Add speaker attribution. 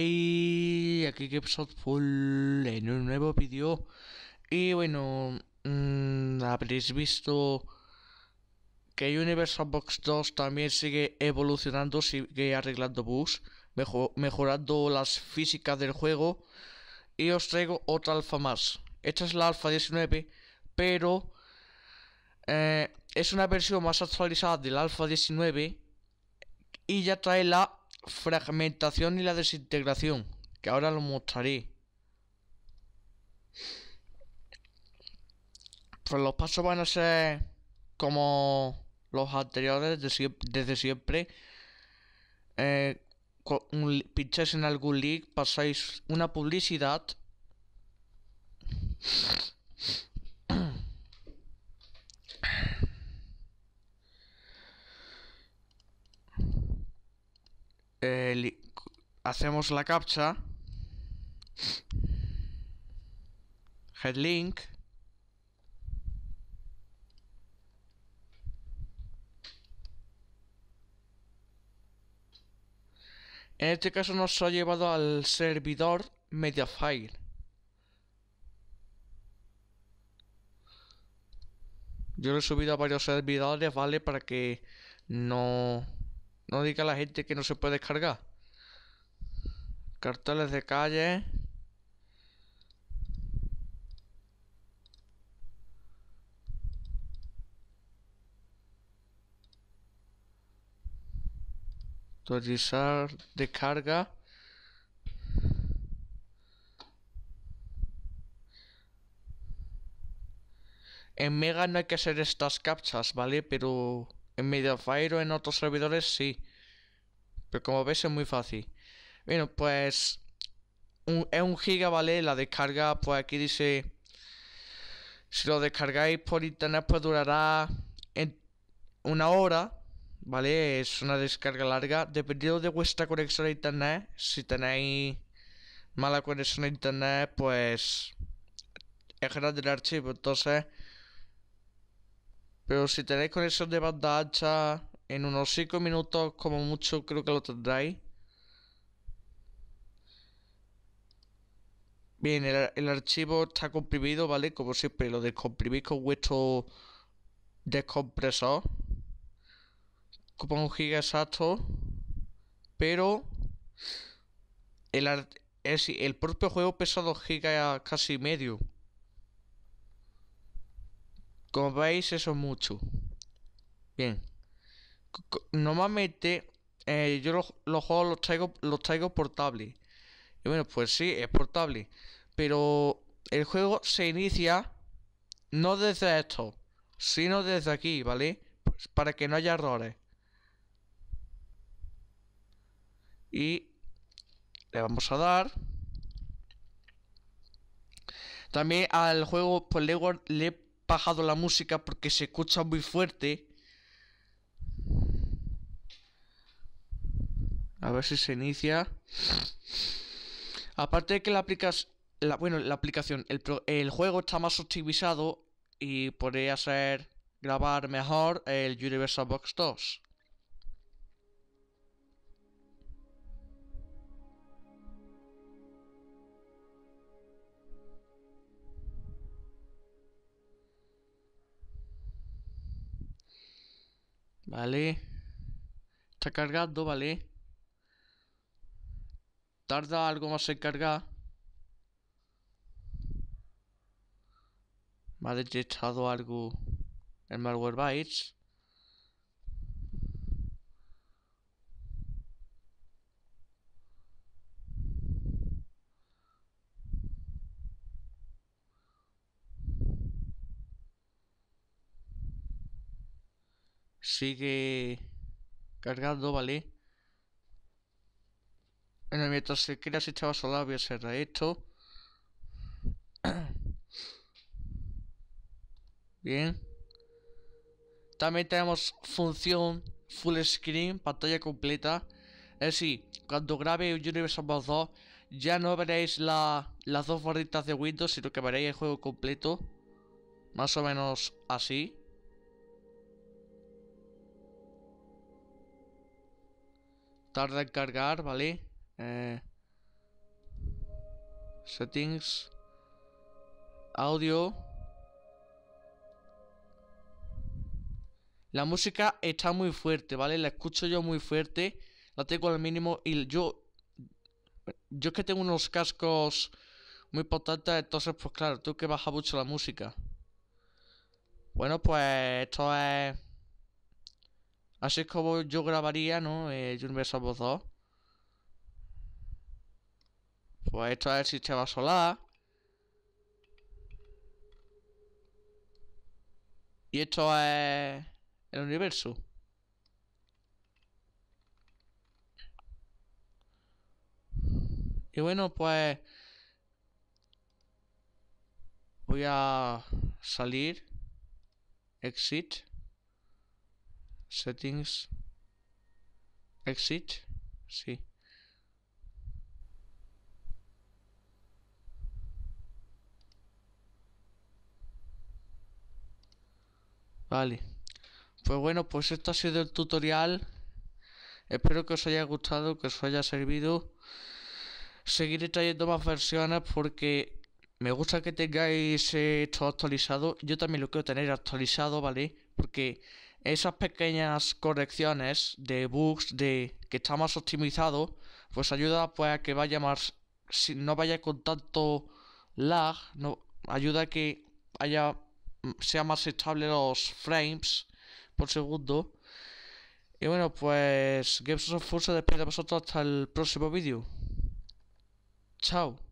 Speaker 1: Y aquí GameStop Full en un nuevo vídeo. Y bueno, mm, habréis visto que Universal Box 2 también sigue evolucionando, sigue arreglando bugs, mejorando las físicas del juego. Y os traigo otra alfa más. Esta es la alfa 19, pero eh, es una versión más actualizada del alfa 19 y ya trae la fragmentación y la desintegración, que ahora lo mostraré. Pues los pasos van a ser como los anteriores desde siempre. Eh, pincháis en algún link, pasáis una publicidad. Eh, hacemos la captcha headlink En este caso nos ha llevado al servidor Mediafire. Yo lo he subido a varios servidores, ¿vale? Para que no... No diga a la gente que no se puede descargar. Carteles de calle. Autorizar descarga. En Mega no hay que hacer estas captchas, ¿vale? Pero... En Mediafire o en otros servidores sí. Pero como veis es muy fácil. Bueno, pues es un giga, ¿vale? La descarga, pues aquí dice... Si lo descargáis por internet, pues durará una hora, ¿vale? Es una descarga larga. Dependiendo de vuestra conexión a internet, si tenéis mala conexión a internet, pues es grande el archivo. Entonces, pero si tenéis conexión de banda ancha, en unos 5 minutos como mucho creo que lo tendréis. Bien, el, archivo está comprimido, ¿vale? Como siempre, lo descomprimís con vuestro descompresor. Como un giga exacto. Pero el, el, el propio juego pesa 2 gigas casi medio. Como veis, eso es mucho. Bien. normalmente, eh, yo los, juegos los traigo, los traigo portables. Y bueno, pues sí, es portable. Pero el juego se inicia no desde esto, sino desde aquí, ¿vale? Pues para que no haya errores. Y le vamos a dar. También al juego pues, le, bajado la música porque se escucha muy fuerte. A ver si se inicia. Aparte de que la aplicas. bueno, la aplicación. El, el juego está más optimizado. Y podría ser. grabar mejor el Universal Box 2. Vale. Está cargando, vale. Tarda algo más en cargar. Me ha detectado algo en malware bytes. sigue cargando, ¿vale? Bueno, mientras se crea estaba solar voy a cerrar esto. Bien. También tenemos función full screen, pantalla completa. Es decir, cuando grabe Universal Bros. 2 ya no veréis la, las dos barritas de Windows, sino que veréis el juego completo. Más o menos así. Tarda en cargar, ¿vale? Eh, settings. Audio. La música está muy fuerte, ¿vale? La escucho yo muy fuerte. La tengo al mínimo y yo... Yo que tengo unos cascos muy potentes, entonces pues claro, tú que baja mucho la música. Bueno, pues esto es... Así es como yo grabaría, ¿no? Eh, Universal 2. Pues esto es el sistema solar. Y esto es el universo. Y bueno, pues voy a salir. Exit settings, exit, sí. Vale. Pues bueno, pues esto ha sido el tutorial. Espero que os haya gustado, que os haya servido. Seguiré trayendo más versiones porque me gusta que tengáis esto actualizado. Yo también lo quiero tener actualizado, ¿vale? Porque esas pequeñas correcciones de bugs de que está más optimizado, pues ayuda pues a que vaya más si no vaya con tanto lag, no ayuda a que haya mm, sea más estable los frames por segundo. Y bueno, pues Games of Force se despide de vosotros hasta el próximo vídeo. Chao.